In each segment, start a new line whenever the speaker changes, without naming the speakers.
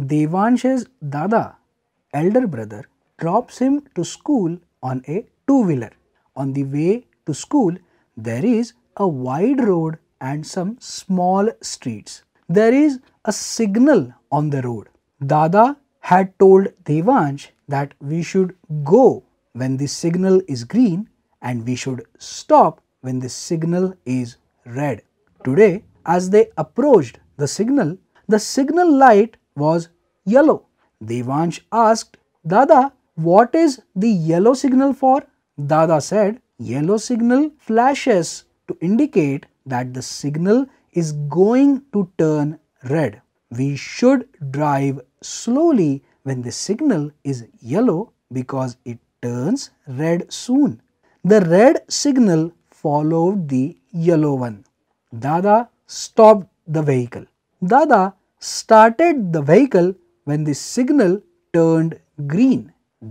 Devansh's Dada, elder brother, drops him to school on a two-wheeler. On the way to school, there is a wide road and some small streets. There is a signal on the road. Dada had told Devansh that we should go when the signal is green and we should stop when the signal is red. Today, as they approached the signal, the signal light was yellow. Devansh asked, Dada, what is the yellow signal for? Dada said, yellow signal flashes to indicate that the signal is going to turn red. We should drive slowly when the signal is yellow because it turns red soon. The red signal followed the yellow one. Dada stopped the vehicle. Dada started the vehicle when the signal turned green.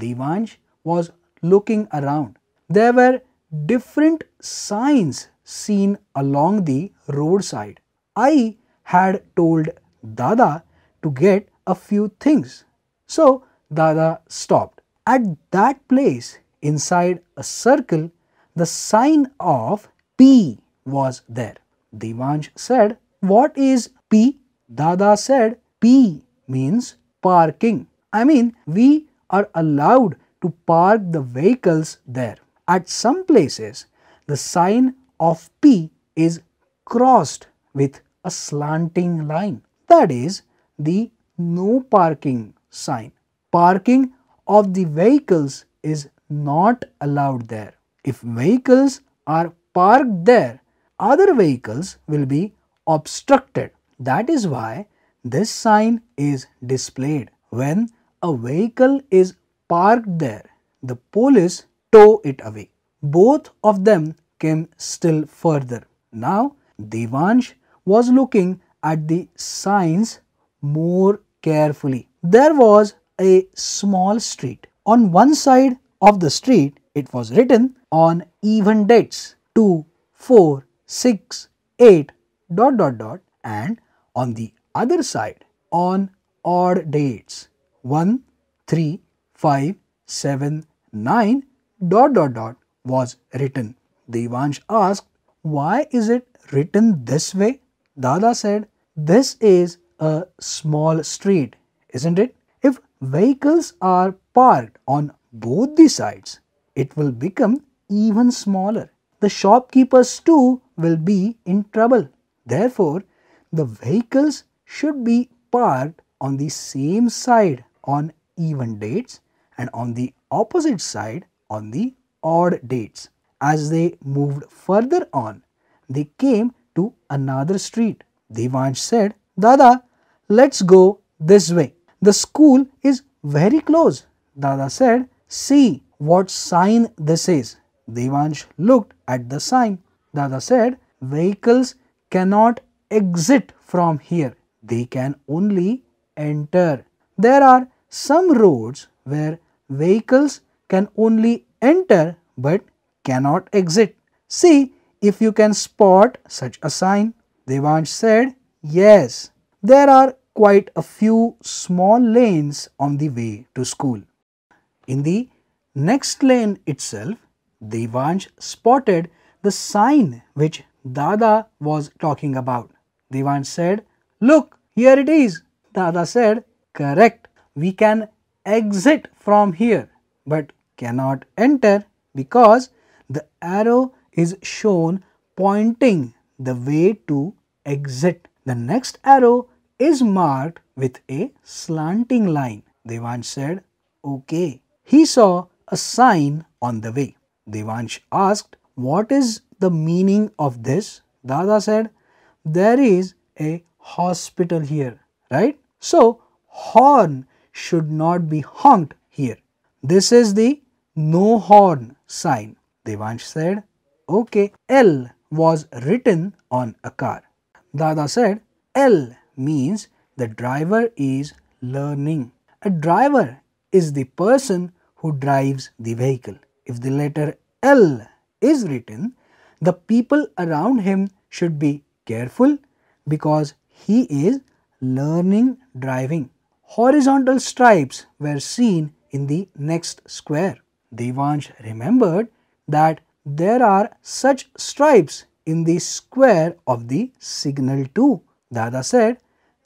Devansh was looking around. There were different signs seen along the roadside. I had told Dada to get a few things. So Dada stopped. At that place, inside a circle, the sign of P was there. Devansh said, What is P? Dada said, P means parking. I mean, we are allowed to park the vehicles there. At some places, the sign of P is crossed with a slanting line. That is the no parking sign. Parking of the vehicles is not allowed there. If vehicles are parked there, other vehicles will be obstructed. That is why this sign is displayed when a vehicle is parked there. The police tow it away. Both of them came still further. Now, Devansh was looking at the signs more carefully. There was a small street. On one side of the street, it was written on even dates 2, 4, 6, 8, dot, dot, dot, and on the other side on odd dates 1, 3, 5, 7, 9 dot dot dot was written. Devansh asked, why is it written this way? Dada said, this is a small street, isn't it? If vehicles are parked on both the sides, it will become even smaller. The shopkeepers too will be in trouble. Therefore, the vehicles should be parked on the same side on even dates and on the opposite side on the odd dates. As they moved further on, they came to another street. Devansh said, Dada, let's go this way. The school is very close. Dada said, see what sign this is. Devansh looked at the sign. Dada said, vehicles cannot exit from here they can only enter. There are some roads where vehicles can only enter but cannot exit. See if you can spot such a sign. Devansh said, yes, there are quite a few small lanes on the way to school. In the next lane itself, Devansh spotted the sign which Dada was talking about. Devansh said, Look, here it is. Dada said, correct. We can exit from here but cannot enter because the arrow is shown pointing the way to exit. The next arrow is marked with a slanting line. Devansh said, okay. He saw a sign on the way. Devansh asked, what is the meaning of this? Dada said, there is a hospital here, right? So, horn should not be honked here. This is the no horn sign. Devansh said, okay, L was written on a car. Dada said, L means the driver is learning. A driver is the person who drives the vehicle. If the letter L is written, the people around him should be careful because he is learning driving. Horizontal stripes were seen in the next square. Devansh remembered that there are such stripes in the square of the signal too. Dada said,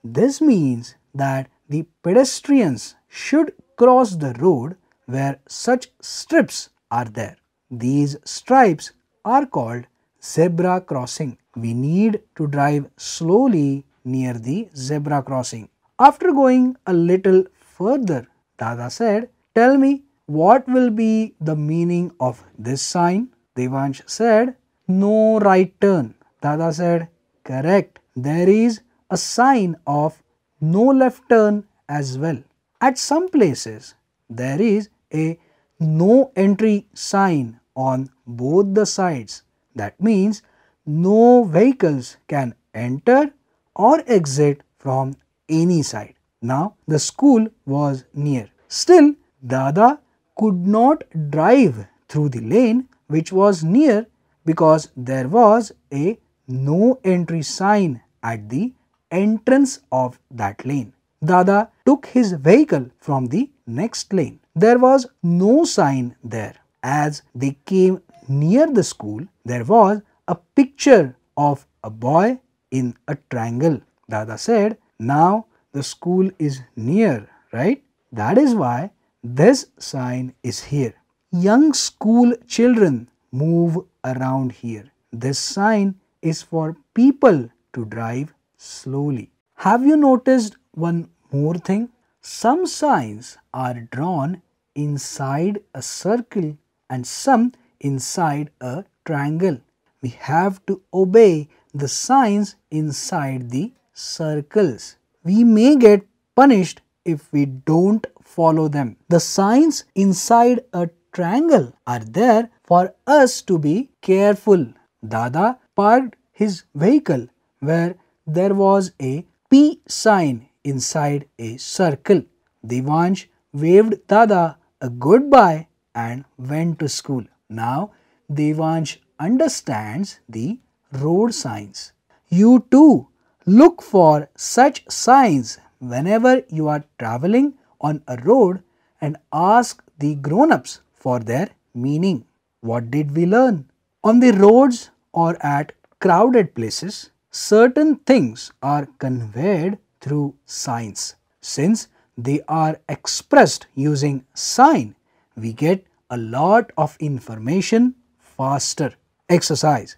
this means that the pedestrians should cross the road where such strips are there. These stripes are called zebra crossing. We need to drive slowly near the zebra crossing. After going a little further, Dada said, Tell me, what will be the meaning of this sign? Devansh said, No right turn. Dada said, Correct. There is a sign of no left turn as well. At some places, there is a no entry sign on both the sides. That means no vehicles can enter or exit from any side. Now the school was near. Still Dada could not drive through the lane which was near because there was a no entry sign at the entrance of that lane. Dada took his vehicle from the next lane. There was no sign there. As they came near the school, there was a picture of a boy in a triangle. Dada said, now the school is near, right? That is why this sign is here. Young school children move around here. This sign is for people to drive slowly. Have you noticed one more thing? Some signs are drawn inside a circle and some inside a triangle. We have to obey the signs inside the circles. We may get punished if we don't follow them. The signs inside a triangle are there for us to be careful. Dada parked his vehicle where there was a P sign inside a circle. Divanch waved Dada a goodbye and went to school. Now, Devansh understands the road signs. You too look for such signs whenever you are traveling on a road and ask the grown-ups for their meaning. What did we learn? On the roads or at crowded places, certain things are conveyed through signs. Since they are expressed using sign, we get a lot of information faster. Exercise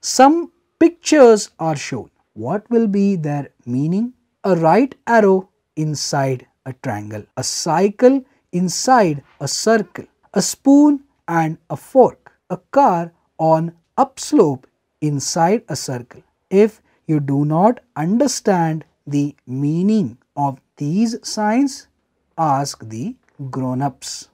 some pictures are shown. What will be their meaning? A right arrow inside a triangle, a cycle inside a circle, a spoon and a fork, a car on upslope inside a circle. If you do not understand the meaning of these signs, ask the grown-ups.